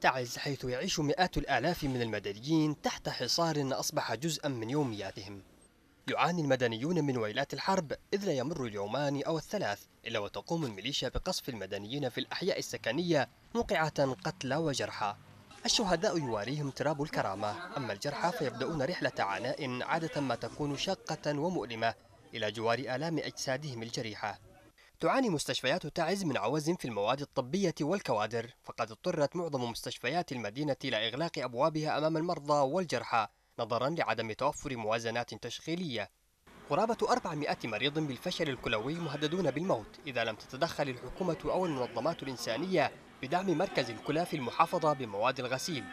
تعز حيث يعيش مئات الآلاف من المدنيين تحت حصار أصبح جزءا من يومياتهم يعاني المدنيون من ويلات الحرب إذ لا يمر اليومان أو الثلاث إلا وتقوم الميليشيا بقصف المدنيين في الأحياء السكنية موقعة قتلى وجرحى الشهداء يواريهم تراب الكرامة أما الجرحى فيبدأون رحلة عناء عادة ما تكون شاقة ومؤلمة إلى جوار آلام أجسادهم الجريحة تعاني مستشفيات تعز من عوز في المواد الطبية والكوادر فقد اضطرت معظم مستشفيات المدينة لإغلاق أبوابها أمام المرضى والجرحى نظرا لعدم توفر موازنات تشغيلية قرابة 400 مريض بالفشل الكلوي مهددون بالموت إذا لم تتدخل الحكومة أو المنظمات الإنسانية بدعم مركز الكلى في المحافظة بمواد الغسيل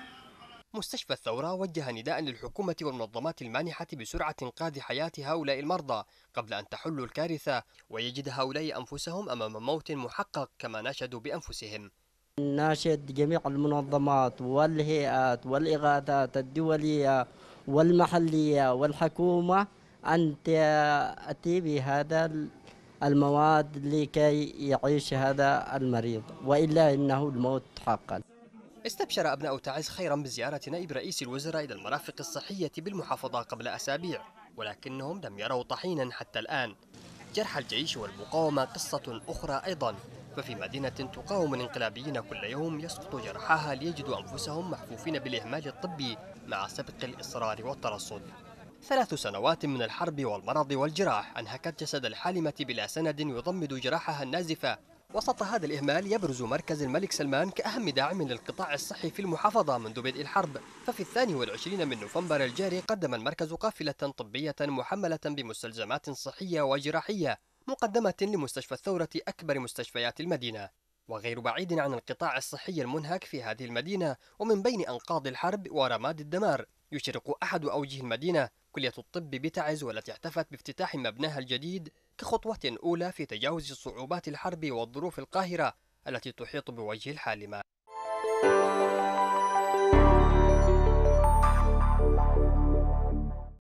مستشفى الثورة وجه نداء للحكومة والمنظمات المانحة بسرعة إنقاذ حياة هؤلاء المرضى قبل أن تحل الكارثة ويجد هؤلاء أنفسهم أمام موت محقق كما ناشدوا بأنفسهم ناشد جميع المنظمات والهيئات والإغاثات الدولية والمحلية والحكومة أن تأتي بهذا المواد لكي يعيش هذا المريض وإلا إنه الموت حقا استبشر أبناء تعز خيرا بزيارة نائب رئيس الوزراء إلى المرافق الصحية بالمحافظة قبل أسابيع ولكنهم لم يروا طحينا حتى الآن جرح الجيش والمقاومة قصة أخرى أيضا ففي مدينة تقاوم الانقلابيين كل يوم يسقط جرحاها ليجدوا أنفسهم محفوفين بالإهمال الطبي مع سبق الإصرار والترصد ثلاث سنوات من الحرب والمرض والجراح أنهكت جسد الحالمة بلا سند يضمد جراحها النازفة وسط هذا الإهمال يبرز مركز الملك سلمان كأهم داعم للقطاع الصحي في المحافظة منذ بدء الحرب ففي الثاني والعشرين من نوفمبر الجاري قدم المركز قافلة طبية محملة بمستلزمات صحية وجراحية مقدمة لمستشفى الثورة أكبر مستشفيات المدينة وغير بعيد عن القطاع الصحي المنهك في هذه المدينة ومن بين أنقاض الحرب ورماد الدمار يشرق أحد أوجه المدينة كلية الطب بتعز والتي احتفت بافتتاح مبناها الجديد كخطوة أولى في تجاوز صعوبات الحرب والظروف القاهرة التي تحيط بوجه الحالمة.